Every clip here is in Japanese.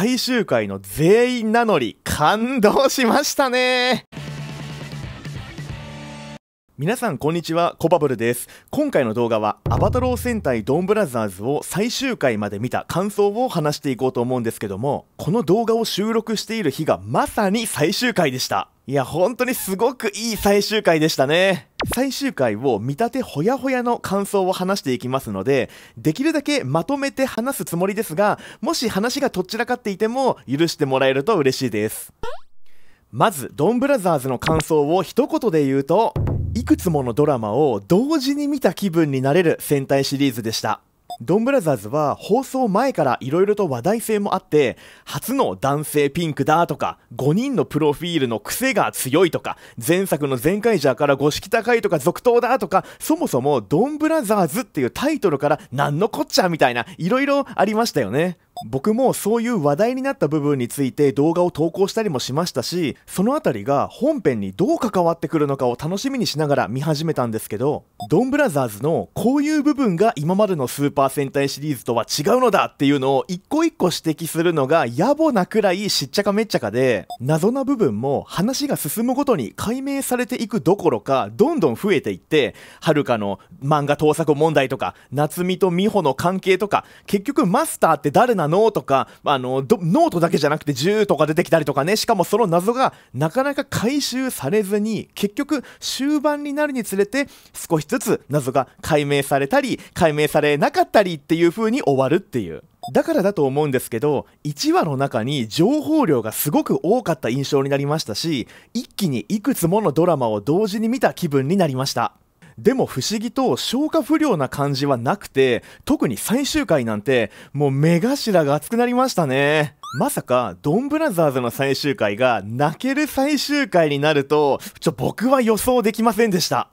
最終回の全員名乗り、感動しましたね皆さんこんにちは、コバブルです。今回の動画は、アバタロー戦隊ドンブラザーズを最終回まで見た感想を話していこうと思うんですけども、この動画を収録している日がまさに最終回でした。いや、本当にすごくいい最終回でしたね。最終回を見立てほやほやの感想を話していきますので、できるだけまとめて話すつもりですが、もし話がとっちらかっていても許してもらえると嬉しいです。まず、ドンブラザーズの感想を一言で言うと、いくつものドラマを同時に見た気分になれる戦隊シリーズでした。ドンブラザーズは放送前から色々と話題性もあって、初の男性ピンクだとか、5人のプロフィールの癖が強いとか、前作のカ回ジャーから五色高いとか続投だとか、そもそもドンブラザーズっていうタイトルから何のこっちゃみたいな色々ありましたよね。僕もそういう話題になった部分について動画を投稿したりもしましたしその辺りが本編にどう関わってくるのかを楽しみにしながら見始めたんですけどドンブラザーズのこういう部分が今までのスーパー戦隊シリーズとは違うのだっていうのを一個一個指摘するのが野暮なくらいしっちゃかめっちゃかで謎な部分も話が進むごとに解明されていくどころかどんどん増えていってはるかの漫画盗作問題とか夏美と美穂の関係とか結局マスターって誰なんだのとか、あの、ノートだけじゃなくて10とか出てきたりとかね、しかもその謎がなかなか回収されずに、結局終盤になるにつれて少しずつ謎が解明されたり、解明されなかったりっていう風に終わるっていう。だからだと思うんですけど、1話の中に情報量がすごく多かった印象になりましたし、一気にいくつものドラマを同時に見た気分になりました。でも不思議と消化不良な感じはなくて、特に最終回なんて、もう目頭が熱くなりましたね。まさか、ドンブラザーズの最終回が泣ける最終回になると、ちょ、僕は予想できませんでした。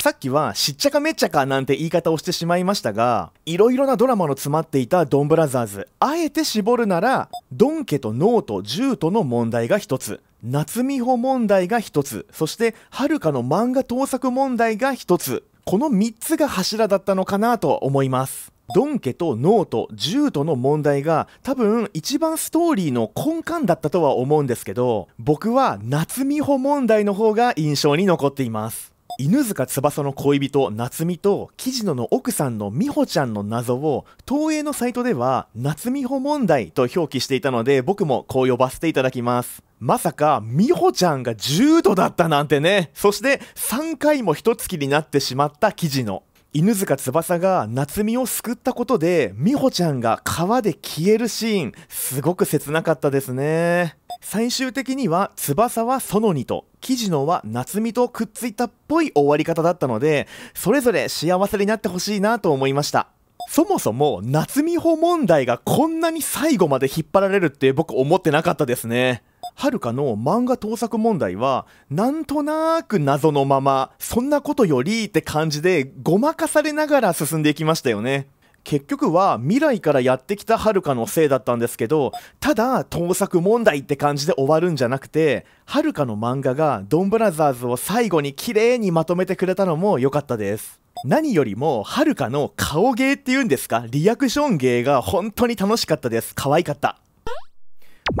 さっきは、しっちゃかめっちゃかなんて言い方をしてしまいましたが、いろいろなドラマの詰まっていたドンブラザーズ、あえて絞るなら、ドン家とノーとジュートの問題が一つ。夏美穂問題が一つ、そしてはるかの漫画盗作問題が一つ、この三つが柱だったのかなと思います。ドン家とノート、ジュートの問題が多分一番ストーリーの根幹だったとは思うんですけど、僕は夏美穂問題の方が印象に残っています。犬塚翼の恋人夏美と雉野の奥さんの美穂ちゃんの謎を東映のサイトでは夏美穂問題と表記していたので僕もこう呼ばせていただきますまさか、美穂ちゃんが10度だったなんてね。そして、3回も一月になってしまった記事の。犬塚翼が夏美を救ったことで、美穂ちゃんが川で消えるシーン、すごく切なかったですね。最終的には翼は園にと記事のは夏美とくっついたっぽい終わり方だったのでそれぞれ幸せになってほしいなと思いましたそもそも夏美穂問題がこんなに最後まで引っ張られるって僕思ってなかったですねはるかの漫画盗作問題は、なんとなく謎のまま、そんなことよりって感じで、ごまかされながら進んでいきましたよね。結局は未来からやってきたはるかのせいだったんですけどただ盗作問題って感じで終わるんじゃなくてはるかの漫画がドンブラザーズを最後に綺麗にまとめてくれたのも良かったです何よりもはるかの顔芸っていうんですかリアクション芸が本当に楽しかったです可愛かった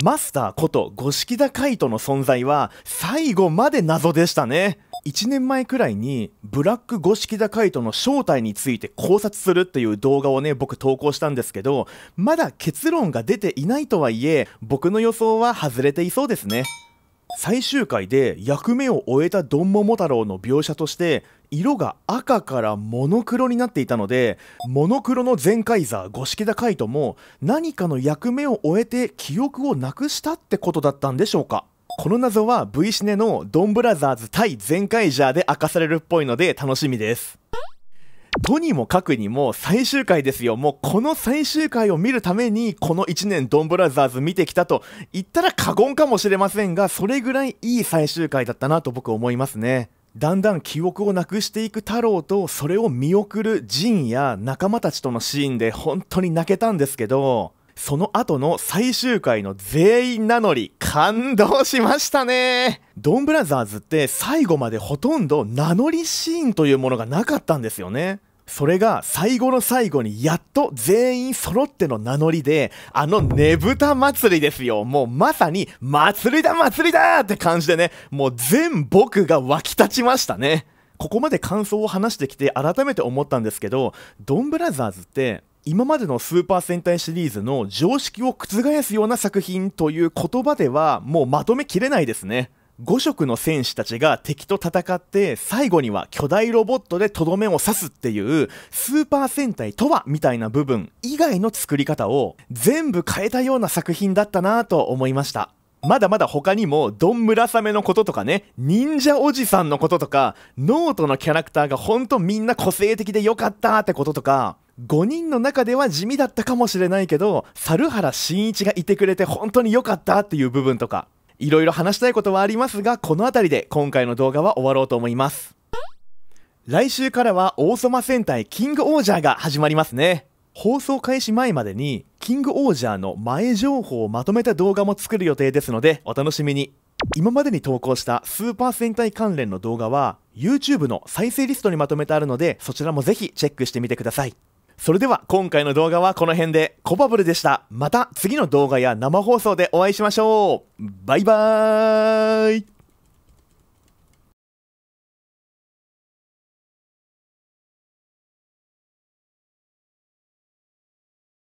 マスターこと五色田海斗の存在は最後まで謎でしたね。1年前くらいにブラック五色田海斗の正体について考察するっていう動画をね僕投稿したんですけどまだ結論が出ていないとはいえ僕の予想は外れていそうですね最終回で役目を終えたドンモモタロウの描写として色が赤からモノクロになっていたのでモノクロの全カイザー五色田海斗も何かの役目を終えて記憶をなくしたってことだったんでしょうかこの謎は V シネのドンブラザーズ対全カイジャーで明かされるっぽいので楽しみです。とにもかくにも最終回ですよ。もうこの最終回を見るためにこの1年ドンブラザーズ見てきたと言ったら過言かもしれませんが、それぐらいいい最終回だったなと僕思いますね。だんだん記憶をなくしていく太郎とそれを見送るジンや仲間たちとのシーンで本当に泣けたんですけど、その後の最終回の全員名乗り、感動しましたね。ドンブラザーズって最後までほとんど名乗りシーンというものがなかったんですよね。それが最後の最後にやっと全員揃っての名乗りで、あのねぶた祭りですよ。もうまさに祭りだ祭りだって感じでね、もう全僕が湧き立ちましたね。ここまで感想を話してきて改めて思ったんですけど、ドンブラザーズって今までのスーパー戦隊シリーズの常識を覆すような作品という言葉ではもうまとめきれないですね。5色の戦士たちが敵と戦って最後には巨大ロボットでとどめを刺すっていうスーパー戦隊とはみたいな部分以外の作り方を全部変えたような作品だったなと思いました。まだまだ他にも、ドンムラサメのこととかね、忍者おじさんのこととか、ノートのキャラクターがほんとみんな個性的で良かったってこととか、5人の中では地味だったかもしれないけど、猿原真一がいてくれて本当に良かったっていう部分とか、いろいろ話したいことはありますが、この辺りで今回の動画は終わろうと思います。来週からは王様戦隊キングオージャーが始まりますね。放送開始前までにキングオージャーの前情報をまとめた動画も作る予定ですのでお楽しみに今までに投稿したスーパー戦隊関連の動画は YouTube の再生リストにまとめてあるのでそちらもぜひチェックしてみてくださいそれでは今回の動画はこの辺でコバブルでした。また次の動画や生放送でお会いしましょう。バイバーイ